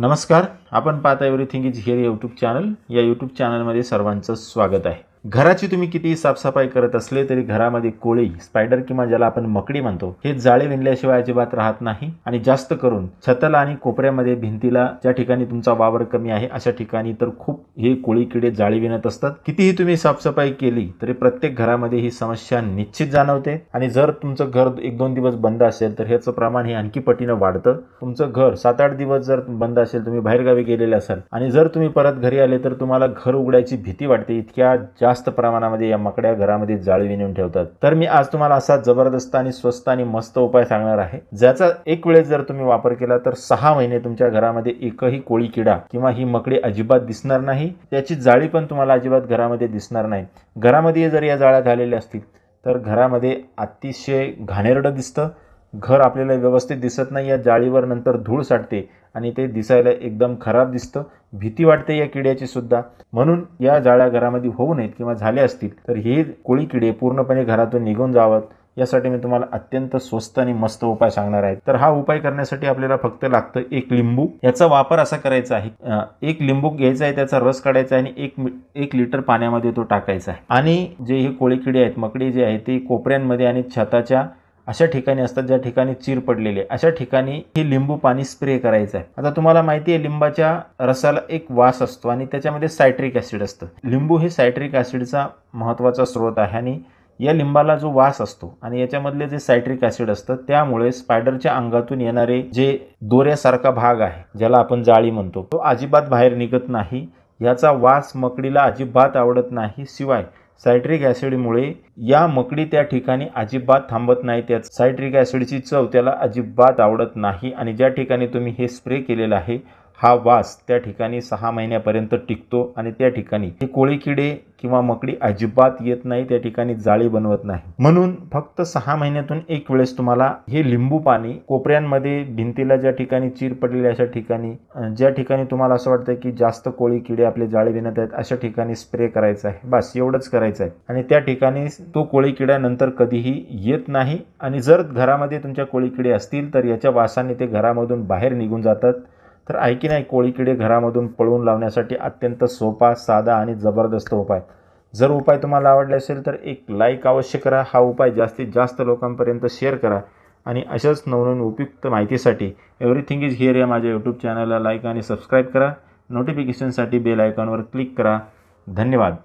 नमस्कार आपण पाहता everything is here YouTube channel या यूट्यूब चॅनलमध्ये सर्वांचं स्वागत आहे घराची तुम्ही कितीही साफसफाई करत असले तरी घरामध्ये कोळी स्पायडर किंवा ज्याला आपण मकडी म्हणतो हे जाळे विणल्याशिवाय अजिबात राहत नाही आणि जास्त करून छताला आणि कोपऱ्यामध्ये भिंतीला ज्या ठिकाणी तुमचा वावर कमी आहे अशा ठिकाणी तर खूप हे कोळी किडे जाळी विणत असतात कितीही तुम्ही साफसफाई केली तरी प्रत्येक घरामध्ये ही समस्या निश्चित जाणवते आणि जर तुमचं घर एक दोन दिवस बंद असेल तर ह्याचं प्रमाण हे आणखी पटीनं वाढतं तुमचं घर सात आठ दिवस जर बंद असेल तुम्ही बाहेरगावी गेलेले असाल आणि जर तुम्ही परत घरी आले तर तुम्हाला घर उघडायची भीती वाटते इतक्या जास्त जास्त प्रमाणामध्ये या मकड्या घरामध्ये जाळी विणून ठेवतात तर मी आज तुम्हाला असा जबरदस्त आणि स्वस्त आणि मस्त उपाय सांगणार आहे ज्याचा एक वेळेस जर तुम्ही वापर केला तर सहा महिने तुमच्या घरामध्ये एकही कोळी किडा किंवा ही मकडी अजिबात दिसणार नाही त्याची जाळी पण तुम्हाला अजिबात घरामध्ये दिसणार नाही घरामध्ये जर या जाळ्या झालेल्या असतील तर घरामध्ये अतिशय घाणेरडं दिसतं घर आपल्याला व्यवस्थित दिसत नाही या जाळीवर नंतर धूळ साठते आणि ते दिसायला एकदम खराब दिसतं भीती वाटते या किड्याची सुद्धा म्हणून या जाळ्या घरामध्ये होऊ नयेत किंवा झाल्या असतील तर हे कोळी किडे पूर्णपणे घरातून निघून जावत यासाठी मी तुम्हाला अत्यंत स्वस्त आणि मस्त उपाय सांगणार आहे तर हा उपाय करण्यासाठी आपल्याला फक्त लागतं एक लिंबू याचा वापर असा करायचा आहे एक लिंबू घ्यायचा आहे त्याचा रस काढायचा आहे आणि एक एक लिटर पाण्यामध्ये तो टाकायचा आहे आणि जे हे कोळी किडे आहेत मकडी जे आहे ते कोपऱ्यांमध्ये आणि छताच्या अशा ठिकाणी असतात ज्या ठिकाणी चीर पडलेले अशा ठिकाणी हे लिंबू पाणी स्प्रे करायचं आहे आता तुम्हाला माहिती आहे लिंबाच्या रसाला एक वास असतो आणि त्याच्यामध्ये सायट्रिक ऍसिड असतं लिंबू हे सायट्रिक ऍसिडचा महत्त्वाचा स्रोत आहे आणि या लिंबाला जो वास असतो आणि याच्यामधले जे सायट्रिक ऍसिड असतं त्यामुळे स्पायडरच्या अंगातून येणारे जे दोऱ्यासारखा भाग आहे ज्याला आपण जाळी म्हणतो तो अजिबात बाहेर निघत नाही याचा वास मकडीला अजिबात आवडत नाही शिवाय सायट्रिक ॲसिडमुळे या मकडी त्या ठिकाणी अजिबात थांबत नाही त्यात सायट्रिक ॲसिडची चव त्याला अजिबात आवडत नाही आणि ज्या ठिकाणी तुम्ही हे स्प्रे केलेलं आहे हा वास त्या ठिकाणी सहा महिन्यापर्यंत टिकतो आणि त्या ठिकाणी कोळी किडे किंवा मकडी अजिबात येत नाही त्या ठिकाणी जाळी बनवत नाही म्हणून फक्त सहा महिन्यातून एक वेळेस तुम्हाला हे लिंबू पाणी कोपऱ्यांमध्ये भिंतीला ज्या ठिकाणी चीर पडलेली अशा ठिकाणी ज्या ठिकाणी तुम्हाला असं वाटतं की जास्त कोळी किडे आपले जाळे बनत आहेत अशा ठिकाणी स्प्रे करायचा आहे बस एवढंच करायचं आहे आणि त्या ठिकाणी तो कोळी किडा नंतर कधीही येत नाही आणि जर घरामध्ये तुमच्या कोळी किडे असतील तर याच्या वासाने ते घरामधून बाहेर निघून जातात तर ऐकी नाही कोळीकिडे घरामधून पळवून लावण्यासाठी अत्यंत सोपा साधा आणि जबरदस्त उपाय जर उपाय तुम्हाला आवडला असेल तर एक लाईक अवश्य करा हा उपाय जास्तीत जास्त लोकांपर्यंत शेअर करा आणि अशाच नवनवीन उपयुक्त माहितीसाठी एव्हरीथिंग इज हिअर या माझ्या यूट्यूब चॅनलला लाईक आणि सबस्क्राईब करा नोटिफिकेशनसाठी बेल आयकॉनवर क्लिक करा धन्यवाद